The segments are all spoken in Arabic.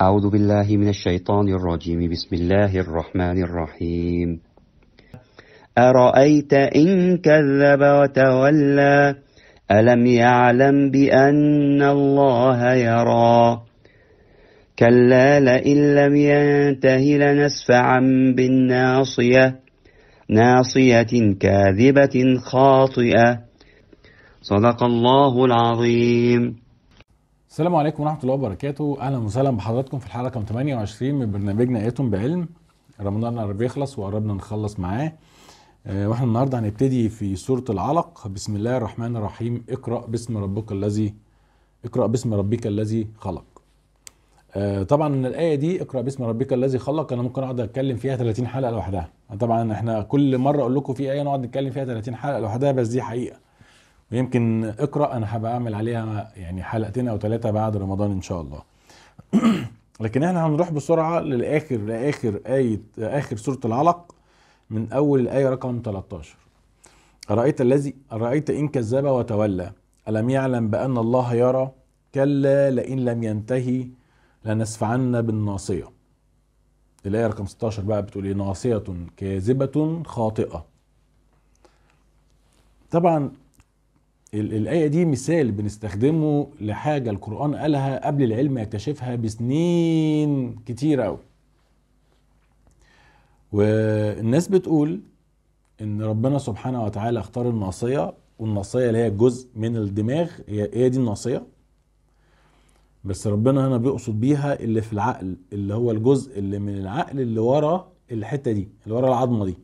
أعوذ بالله من الشيطان الرجيم بسم الله الرحمن الرحيم أرأيت إن كذب وتولى ألم يعلم بأن الله يرى كلا لئن لم ينته لنسفعا بالناصية ناصية كاذبة خاطئة صدق الله العظيم السلام عليكم ورحمه الله وبركاته اهلا وسهلا بحضراتكم في الحلقه رقم 28 من برنامجنا ايتم بعلم رمضان قرب يخلص وقربنا نخلص معاه آه واحنا النهارده هنبتدي في سوره العلق بسم الله الرحمن الرحيم اقرا باسم ربك الذي اقرا باسم ربك الذي خلق آه طبعا الايه دي اقرا باسم ربك الذي خلق انا ممكن اقعد اتكلم فيها 30 حلقه لوحدها طبعا احنا كل مره اقول لكم في ايه نقعد نتكلم فيها 30 حلقه لوحدها بس دي حقيقه ويمكن اقرا انا هبقى اعمل عليها يعني حلقتين او ثلاثه بعد رمضان ان شاء الله لكن احنا هنروح بسرعه للاخر لاخر ايه اخر سوره العلق من اول الايه رقم 13 ارايت الذي ارايت ان كذب وتولى الم يعلم بان الله يرى كلا لئن لم ينتهي لنسفعن بالناصيه الايه رقم 16 بقى بتقول ايه ناصيه كاذبه خاطئه طبعا الآية دي مثال بنستخدمه لحاجة القرآن قالها قبل العلم يكتشفها بسنين كتيرة أوي والناس بتقول إن ربنا سبحانه وتعالى اختار الناصية والناصية اللي هي جزء من الدماغ هي هي دي الناصية بس ربنا هنا بيقصد بيها اللي في العقل اللي هو الجزء اللي من العقل اللي ورا الحتة دي اللي ورا العظمة دي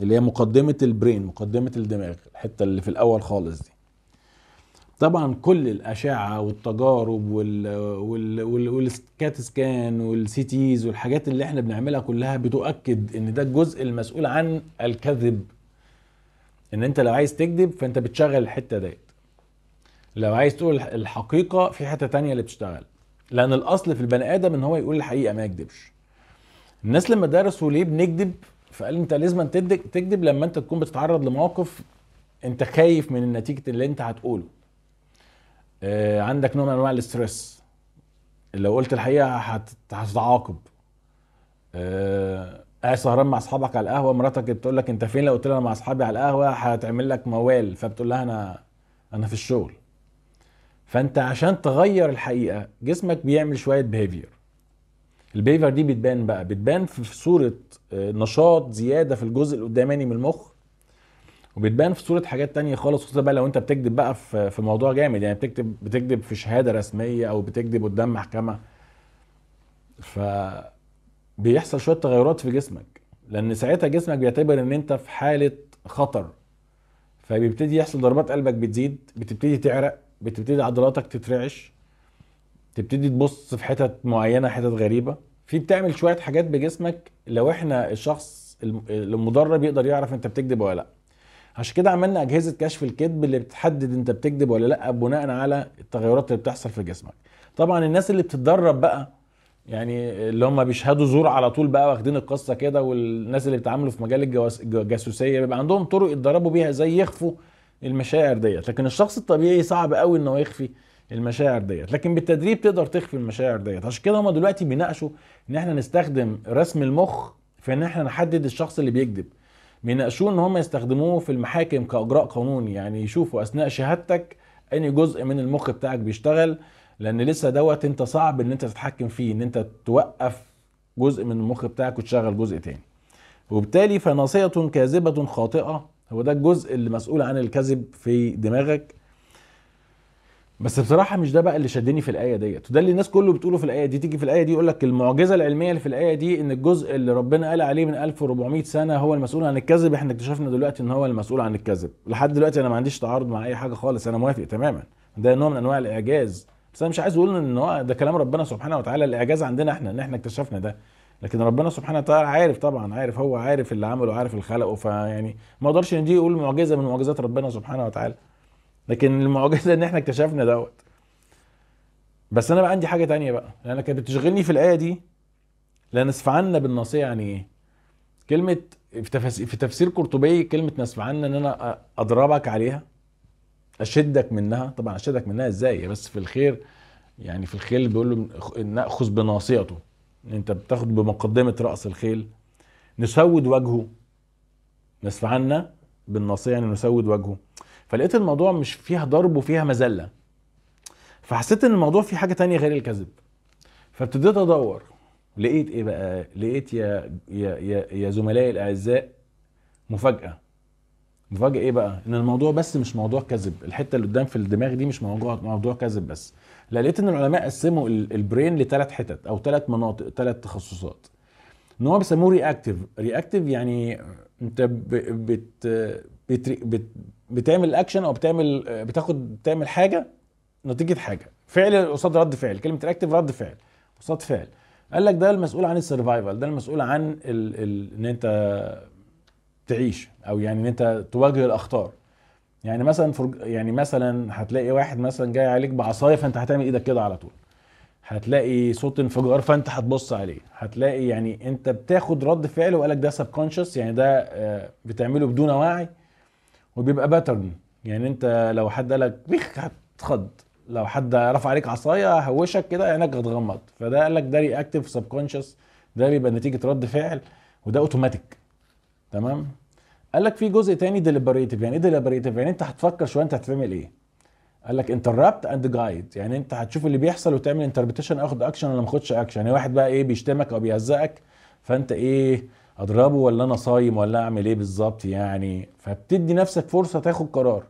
اللي هي مقدمة البرين مقدمة الدماغ الحتة اللي في الأول خالص دي طبعا كل الاشعه والتجارب وال وال وال والسكات سكان والسي تيز والحاجات اللي احنا بنعملها كلها بتؤكد ان ده الجزء المسؤول عن الكذب ان انت لو عايز تكذب فانت بتشغل الحته ديت لو عايز تقول الحقيقه في حته تانية اللي بتشتغل لان الاصل في البني ادم ان هو يقول الحقيقه ما يكذبش الناس لما درسوا ليه بنكذب فقال انت لازم تكذب لما انت تكون بتتعرض لموقف انت خايف من نتيجه اللي انت هتقوله آه، عندك نوع من انواع الاسترس لو قلت الحقيقه هتتعاقب آه، قاعد سهران مع اصحابك على القهوه مراتك بتقول لك انت فين لو قلت لها مع اصحابي على القهوه هتعمل لك موال فبتقول لها انا انا في الشغل فانت عشان تغير الحقيقه جسمك بيعمل شويه بيهيفير البيهيفير دي بتبان بقى بتبان في صوره آه، نشاط زياده في الجزء القداماني من المخ وبتبان في صوره حاجات تانية خالص خصوصا بقى لو انت بتكذب بقى في في موضوع جامد يعني بتكتب بتكذب في شهاده رسميه او بتكذب قدام محكمه ف بيحصل شويه تغيرات في جسمك لان ساعتها جسمك بيعتبر ان انت في حاله خطر فبيبتدي يحصل ضربات قلبك بتزيد بتبتدي تعرق بتبتدي عضلاتك تترعش تبتدي تبص في حتت معينه حتت غريبه في بتعمل شويه حاجات بجسمك لو احنا الشخص المدرب يقدر يعرف انت بتكذب ولا لا عشان كده عملنا اجهزه كشف الكذب اللي بتحدد انت بتكذب ولا لا بناء على التغيرات اللي بتحصل في جسمك طبعا الناس اللي بتتدرب بقى يعني اللي هم بيشهدوا زور على طول بقى واخدين القصه كده والناس اللي بيتعاملوا في مجال الجاسوسيه بيبقى عندهم طرق يتدربوا بيها ازاي يخفوا المشاعر ديت لكن الشخص الطبيعي صعب قوي ان هو يخفي المشاعر ديت لكن بالتدريب تقدر تخفي المشاعر ديت عشان كده هم دلوقتي بيناقشوا ان احنا نستخدم رسم المخ في ان احنا نحدد الشخص اللي بيكذب بيناقشوه ان هم يستخدموه في المحاكم كاجراء قانوني يعني يشوفوا اثناء شهادتك اني جزء من المخ بتاعك بيشتغل لان لسه دوت انت صعب ان انت تتحكم فيه ان انت توقف جزء من المخ بتاعك وتشغل جزء تاني وبالتالي فناصيه كاذبه خاطئه هو ده الجزء اللي مسؤول عن الكذب في دماغك بس بصراحه مش ده بقى اللي شدني في الايه ديت وده اللي الناس كله بتقوله في الايه دي تيجي في الايه دي يقول لك المعجزه العلميه اللي في الايه دي ان الجزء اللي ربنا قال عليه من 1400 سنه هو المسؤول عن الكذب احنا اكتشفنا دلوقتي ان هو المسؤول عن الكذب لحد دلوقتي انا ما عنديش تعارض مع اي حاجه خالص انا موافق تماما ده نوع من انواع الاعجاز بس انا مش عايز اقول ان هو ده كلام ربنا سبحانه وتعالى الاعجاز عندنا احنا ان احنا اكتشفنا ده لكن ربنا سبحانه وتعالى عارف طبعا عارف هو عارف اللي عمله عارف اللي خلقه فيعني ما اقدرش ان دي يقول معجزه من معجزات ربنا سبحانه وتعالى لكن المعجزه ان احنا اكتشفنا دوت بس انا بقى عندي حاجه تانية بقى لان كانت بتشغلني في الايه دي لان اسفعنا بالناصيه يعني ايه كلمه في تفسير قرطبي كلمه نسفعنا ان انا اضربك عليها اشدك منها طبعا اشدك منها ازاي بس في الخير يعني في الخيل بيقول له ناخذ بناصيته انت بتاخد بمقدمه راس الخيل نسود وجهه نسفعنا بالناصيه يعني نسود وجهه فلقيت الموضوع مش فيها ضرب وفيها مذله فحسيت ان الموضوع فيه حاجه تانية غير الكذب فابتديت ادور لقيت ايه بقى لقيت يا يا يا, يا زملائي الاعزاء مفاجاه مفاجاه ايه بقى ان الموضوع بس مش موضوع كذب الحته اللي قدام في الدماغ دي مش موضوع موضوع كذب بس لا لقيت ان العلماء قسموا البرين لثلاث حتت او ثلاث مناطق ثلاث تخصصات ان هو بيسموه رياكتيف رياكتيف يعني انت بت بتري... بت... بتعمل اكشن او بتعمل بتاخد بتعمل حاجه نتيجه حاجه فعل قصاد رد فعل كلمه رياكتيف رد فعل قصاد فعل قال لك ده المسؤول عن السرفايفل ده المسؤول عن ال... ال... ان انت تعيش او يعني ان انت تواجه الاخطار يعني مثلا فرج... يعني مثلا هتلاقي واحد مثلا جاي عليك بعصايه فانت هتعمل ايدك كده على طول هتلاقي صوت انفجار فانت هتبص عليه هتلاقي يعني انت بتاخد رد فعل وقالك ده سب يعني ده آه، بتعمله بدون وعي وبيبقى باترن يعني انت لو حد قالك بيخ هتخض لو حد رفع عليك عصايه هوشك كده عينك هتغمض فده قال لك ده رياكتيف سبكونشس ده بيبقى نتيجه رد فعل وده اوتوماتيك تمام قال لك في جزء تاني ديليبريتيف يعني ايه ديليبريتيف يعني انت هتفكر شويه انت هتعمل ايه قال لك انتربت اند جايد يعني انت هتشوف اللي بيحصل وتعمل انتربتيشن اخد اكشن ولا ما اخدش اكشن يعني واحد بقى ايه بيشتمك او بيهزقك فانت ايه اضربه ولا انا صايم ولا اعمل ايه بالظبط يعني فبتدي نفسك فرصه تاخد قرار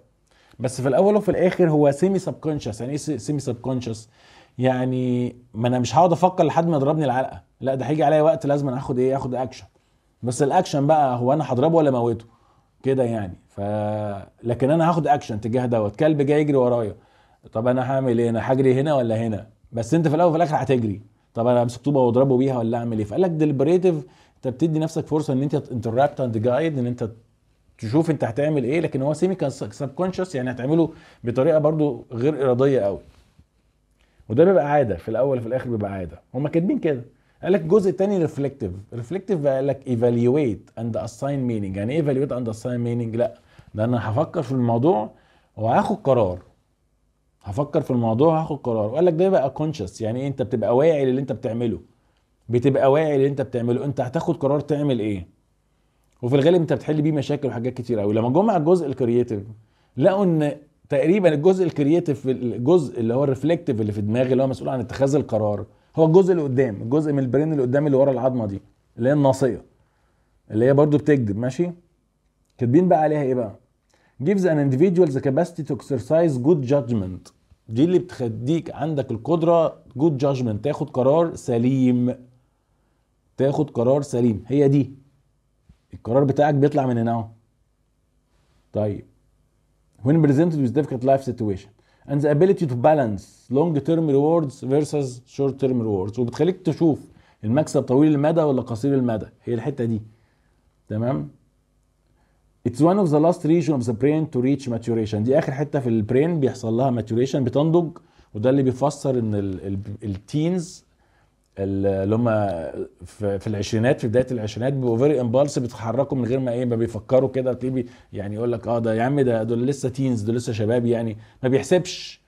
بس في الاول وفي الاخر هو سيمي سبكونشس يعني ايه سيمي سبكونشس يعني ما انا مش هقعد افكر لحد ما يضربني العلقه لا ده هيجي عليا وقت لازم اخد ايه اخد اكشن بس الاكشن بقى هو انا هضربه ولا موته كده يعني ف لكن انا هاخد اكشن تجاه دوت كلب جاي يجري ورايا طب انا هعمل ايه انا هجري هنا ولا هنا بس انت في الاول وفي الاخر هتجري طب انا امسك طوبه واضربه بيها ولا اعمل ايه فقال لك ديليبريتيف انت بتدي نفسك فرصه ان انت انتراكت اند جايد ان انت تشوف انت هتعمل ايه لكن هو سيمي سبكونشس يعني هتعمله بطريقه برضو غير اراديه قوي وده بيبقى عاده في الاول وفي الاخر بيبقى عاده هم كاتبين كده قال لك الجزء الثاني ريفلكتيف ريفلكتيف قال لك ايفاليويت اند اساين مينينج يعني ايه ايفاليويت اند اساين مينينج لا ده انا هفكر في الموضوع وهاخد قرار هفكر في الموضوع وهاخد قرار وقال لك ده بقى كونشس يعني إيه انت بتبقى واعي للي انت بتعمله بتبقى واعي اللي انت بتعمله انت هتاخد قرار تعمل ايه وفي الغالب انت بتحل بيه مشاكل وحاجات كتير قوي لما جم على الجزء الكرييتيف لقوا ان تقريبا الجزء الكرييتيف في الجزء اللي هو الريفلكتيف اللي في دماغي اللي هو مسؤول عن اتخاذ القرار هو الجزء اللي قدام الجزء من البرين اللي قدام اللي ورا العظمه دي اللي هي الناصيه اللي هي برضو بتكذب ماشي كاتبين بقى عليها ايه بقى gives an individual the capacity to exercise good judgment دي اللي بتخليك عندك القدره جود جادجمنت تاخد قرار سليم فياخد قرار سليم هي دي القرار بتاعك بيطلع من هنا اهو طيب when presented with difficult life situation and the ability to balance long term rewards versus short term rewards وبتخليك تشوف المكسب طويل المدى ولا قصير المدى هي الحته دي تمام It's one of the last region of the brain to reach maturation دي اخر حته في البرين بيحصل لها maturation بتنضج وده اللي بيفسر ان التينز اللي هم في العشرينات في بدايه العشرينات بيبقوا فيري امبالس بيتحركوا من غير ما ايه ما بيفكروا كده تلاقيه يعني يقول لك اه ده يا عم ده دول لسه تينز دول لسه شباب يعني ما بيحسبش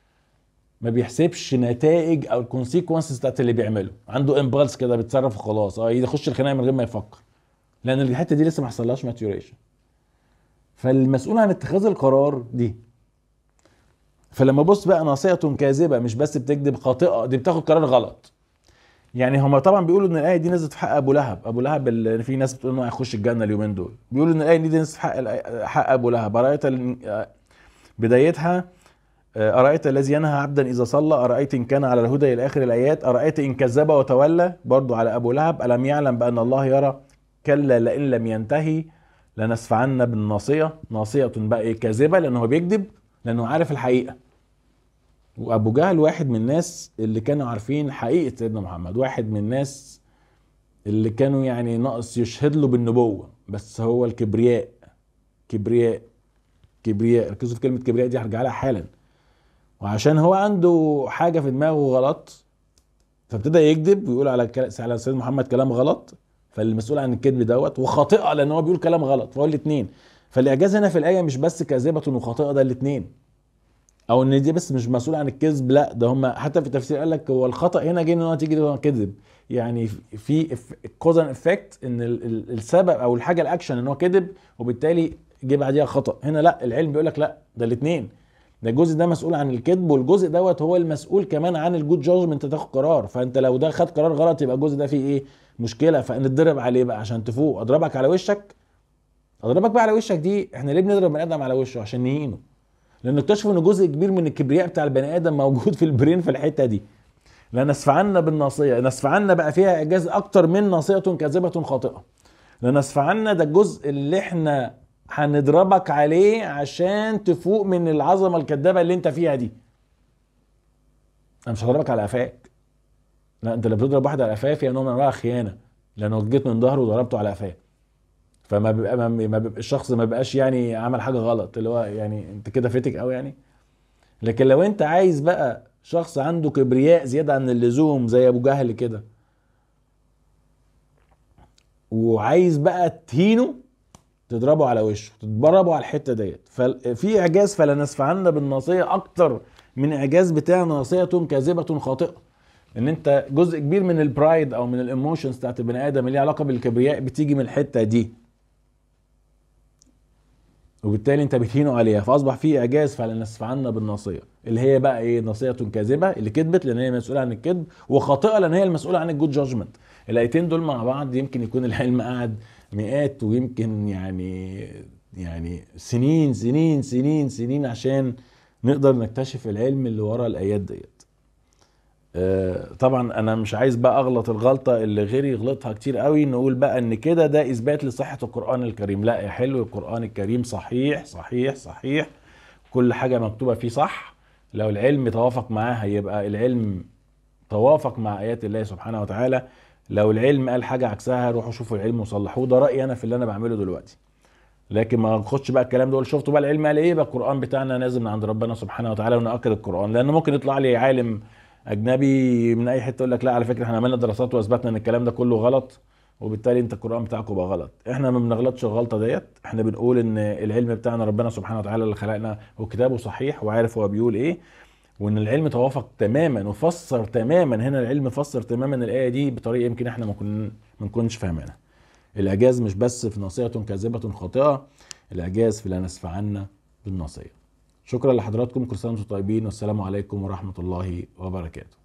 ما بيحسبش نتائج او الكونسيكونسز بتاعت اللي بيعمله عنده امبالس كده بيتصرف وخلاص اه يخش الخناقه من غير ما يفكر لان الحته دي لسه ما حصلهاش ماتيوريشن فالمسؤول عن اتخاذ القرار دي فلما بص بقى ناصيه كاذبه مش بس بتكذب خاطئه دي بتاخد قرار غلط يعني هما طبعا بيقولوا ان الايه دي نزلت في حق ابو لهب ابو لهب اللي في ناس بتقول انه هيخش الجنه اليومين دول بيقولوا ان الايه دي نزلت في حق حق ابو لهب ارايت بدايتها آه، ارايت الذي ينهى عبدا اذا صلى ارايت ان كان على الهدى الى اخر الايات ارايت ان كذب وتولى برضو على ابو لهب الم يعلم بان الله يرى كلا لئن لم ينتهي لنسفعن بالناصيه ناصيه بقى إيه؟ كاذبه لان هو بيكذب لانه عارف الحقيقه وابو جهل واحد من الناس اللي كانوا عارفين حقيقه سيدنا محمد واحد من الناس اللي كانوا يعني ناقص يشهد له بالنبوه بس هو الكبرياء كبرياء كبرياء ركزوا في كلمه كبرياء دي هرجع لها حالا وعشان هو عنده حاجه في دماغه غلط فابتدى يكذب ويقول على على سيدنا محمد كلام غلط فالمسؤول عن الكذب دوت وخاطئه لان هو بيقول كلام غلط فهو الاثنين فالاعجاز هنا في الايه مش بس كاذبه وخاطئه ده الاثنين او ان دي بس مش مسؤول عن الكذب لا ده هم حتى في التفسير قال لك هو الخطا هنا جه ان هو نتيجه كذب يعني في كوز اند افكت ان السبب او الحاجه الاكشن ان هو كذب وبالتالي جه بعديها خطا هنا لا العلم بيقول لك لا ده الاثنين ده الجزء ده مسؤول عن الكذب والجزء دوت هو المسؤول كمان عن الجود جادجمنت تاخد قرار فانت لو ده خد قرار غلط يبقى الجزء ده فيه ايه مشكله فنتضرب عليه بقى عشان تفوق اضربك على وشك اضربك بقى على وشك دي احنا ليه بنضرب بني ادم على وشه عشان نهينه لانه اكتشفوا ان جزء كبير من الكبرياء بتاع البني ادم موجود في البرين في الحته دي لا نسفعن بالناصيه نسفعن بقى فيها اعجاز اكتر من ناصيه كاذبه خاطئه لا نسفعن ده الجزء اللي احنا هنضربك عليه عشان تفوق من العظمه الكذابه اللي انت فيها دي انا مش هضربك على قفاك لا انت اللي بتضرب واحد على قفاه فيها نوع من انواع الخيانه لانه جيت من ظهره وضربته على قفاه فما بيبقى ما بيبقى الشخص ما بيبقاش يعني عمل حاجه غلط اللي هو يعني انت كده فتك قوي يعني لكن لو انت عايز بقى شخص عنده كبرياء زياده عن اللزوم زي ابو جهل كده وعايز بقى تهينه تضربه على وشه تضربه على الحته ديت ففي اعجاز فلا نسفعن بالناصيه اكتر من اعجاز بتاع ناصيه كاذبه خاطئه ان انت جزء كبير من البرايد او من الايموشنز بتاعت البني ادم اللي علاقه بالكبرياء بتيجي من الحته دي وبالتالي انت بتهينه عليها فاصبح في اعجاز عنا بالناصيه اللي هي بقى ايه ناصيه كاذبه اللي كذبت لان هي مسؤوله عن الكذب وخاطئه لان هي المسؤوله عن الجود جادجمنت الايتين دول مع بعض يمكن يكون العلم قعد مئات ويمكن يعني يعني سنين سنين سنين سنين عشان نقدر نكتشف العلم اللي ورا الايات ديت آه، طبعا انا مش عايز بقى اغلط الغلطه اللي غيري يغلطها كتير قوي نقول بقى ان كده ده اثبات لصحه القران الكريم لا يا حلو القران الكريم صحيح صحيح صحيح كل حاجه مكتوبه فيه صح لو العلم توافق معاها يبقى العلم توافق مع ايات الله سبحانه وتعالى لو العلم قال حاجه عكسها روحوا شوفوا العلم وصلحوه ده رايي انا في اللي انا بعمله دلوقتي لكن ما ناخدش بقى الكلام ده شفتوا بقى العلم قال ايه بقى القران بتاعنا نازل من عند ربنا سبحانه وتعالى وناكد القران لان ممكن يطلع لي عالم اجنبي من اي حته يقول لك لا على فكره احنا عملنا دراسات واثبتنا ان الكلام ده كله غلط وبالتالي انت القران بتاعكم بقى غلط احنا ما بنغلطش الغلطه ديت احنا بنقول ان العلم بتاعنا ربنا سبحانه وتعالى اللي خلقنا وكتابه صحيح وعارف هو بيقول ايه وان العلم توافق تماما وفسر تماما هنا العلم فسر تماما الايه دي بطريقه يمكن احنا ما كن ما نكونش فاهمينها الاعجاز مش بس في ناصيه كاذبه خاطئه الاعجاز في لا نسفعن بالناصيه شكرا لحضراتكم كل سنه وانتم طيبين والسلام عليكم ورحمه الله وبركاته